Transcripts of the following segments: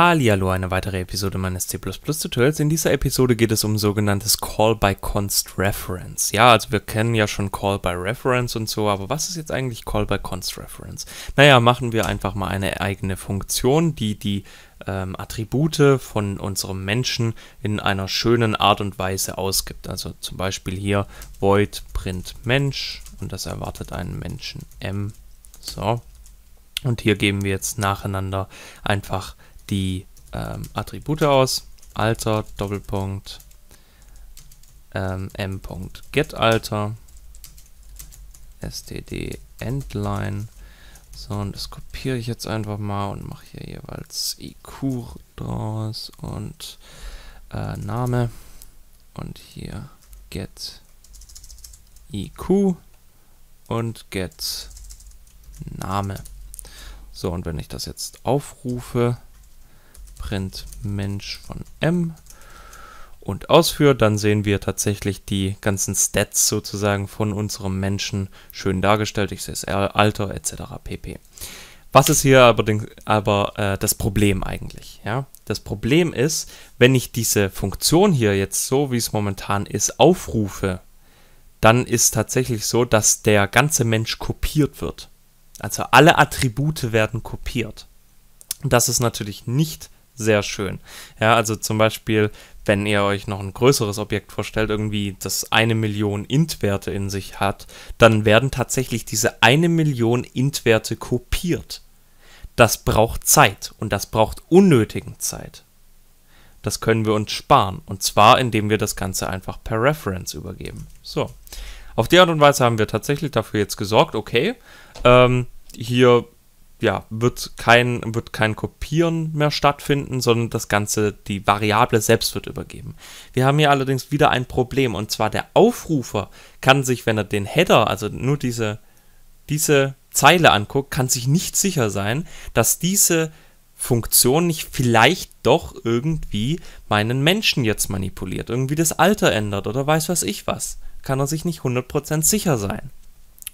Hallihallo, eine weitere Episode meines C++ Tutorials. In dieser Episode geht es um sogenanntes Call by Const Reference. Ja, also wir kennen ja schon Call by Reference und so, aber was ist jetzt eigentlich Call by Const Reference? Naja, machen wir einfach mal eine eigene Funktion, die die ähm, Attribute von unserem Menschen in einer schönen Art und Weise ausgibt. Also zum Beispiel hier void print Mensch und das erwartet einen Menschen m. So. Und hier geben wir jetzt nacheinander einfach die ähm, Attribute aus. Alter, Doppelpunkt, ähm, m. Getalter, std Endline. So, und das kopiere ich jetzt einfach mal und mache hier jeweils IQ draus und äh, Name und hier get IQ und get Name. So, und wenn ich das jetzt aufrufe, print Mensch von M und ausführt, dann sehen wir tatsächlich die ganzen Stats sozusagen von unserem Menschen schön dargestellt. Ich sehe es Alter etc. pp. Was ist hier aber, den, aber äh, das Problem eigentlich? Ja? Das Problem ist, wenn ich diese Funktion hier jetzt so, wie es momentan ist, aufrufe, dann ist tatsächlich so, dass der ganze Mensch kopiert wird. Also alle Attribute werden kopiert. Das ist natürlich nicht sehr schön. Ja, also zum Beispiel, wenn ihr euch noch ein größeres Objekt vorstellt, irgendwie das eine Million Int-Werte in sich hat, dann werden tatsächlich diese eine Million Int-Werte kopiert. Das braucht Zeit und das braucht unnötigen Zeit. Das können wir uns sparen und zwar indem wir das Ganze einfach per Reference übergeben. So. Auf die Art und Weise haben wir tatsächlich dafür jetzt gesorgt, okay, ähm, hier ja, wird kein, wird kein Kopieren mehr stattfinden, sondern das Ganze, die Variable selbst wird übergeben. Wir haben hier allerdings wieder ein Problem und zwar der Aufrufer kann sich, wenn er den Header, also nur diese, diese Zeile anguckt, kann sich nicht sicher sein, dass diese Funktion nicht vielleicht doch irgendwie meinen Menschen jetzt manipuliert, irgendwie das Alter ändert oder weiß was ich was. Kann er sich nicht 100% sicher sein.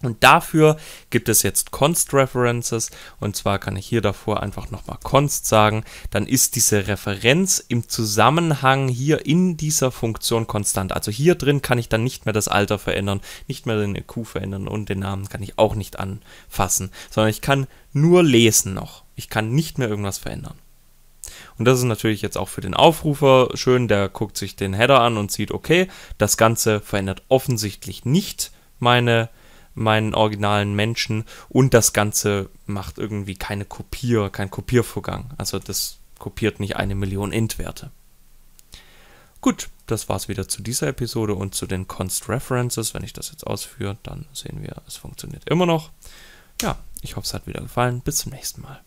Und dafür gibt es jetzt const References und zwar kann ich hier davor einfach nochmal const sagen, dann ist diese Referenz im Zusammenhang hier in dieser Funktion konstant. Also hier drin kann ich dann nicht mehr das Alter verändern, nicht mehr den IQ verändern und den Namen kann ich auch nicht anfassen, sondern ich kann nur lesen noch. Ich kann nicht mehr irgendwas verändern. Und das ist natürlich jetzt auch für den Aufrufer schön, der guckt sich den Header an und sieht, okay, das Ganze verändert offensichtlich nicht meine meinen originalen Menschen und das Ganze macht irgendwie keine Kopier, kein Kopiervorgang. Also das kopiert nicht eine Million Int-Werte. Gut, das war's wieder zu dieser Episode und zu den Const References. Wenn ich das jetzt ausführe, dann sehen wir, es funktioniert immer noch. Ja, ich hoffe, es hat wieder gefallen. Bis zum nächsten Mal.